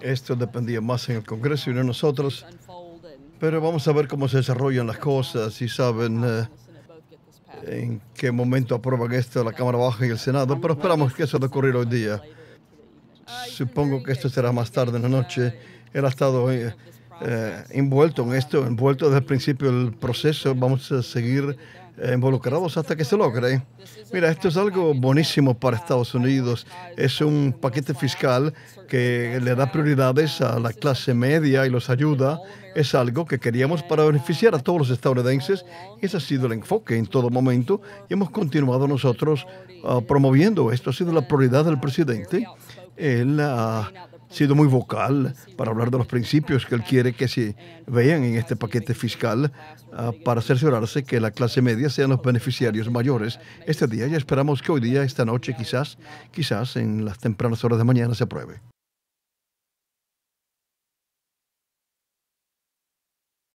Esto dependía más en el Congreso y no en nosotros. Pero vamos a ver cómo se desarrollan las cosas y saben eh, en qué momento aprueban esto la Cámara Baja y el Senado. Pero esperamos que eso de ocurrir hoy día. Supongo que esto será más tarde en la noche. Él ha estado eh, eh, envuelto en esto, envuelto desde el principio del proceso. Vamos a seguir involucrados hasta que se logre. Mira, esto es algo buenísimo para Estados Unidos. Es un paquete fiscal que le da prioridades a la clase media y los ayuda. Es algo que queríamos para beneficiar a todos los estadounidenses. Ese ha sido el enfoque en todo momento y hemos continuado nosotros ah, promoviendo esto. Ha sido la prioridad del presidente. Ah, sido muy vocal para hablar de los principios que él quiere que se vean en este paquete fiscal ah, para cerciorarse que la clase media sean los beneficiarios mayores este día y esperamos que hoy día, esta noche, quizás, quizás en las tempranas horas de mañana se apruebe.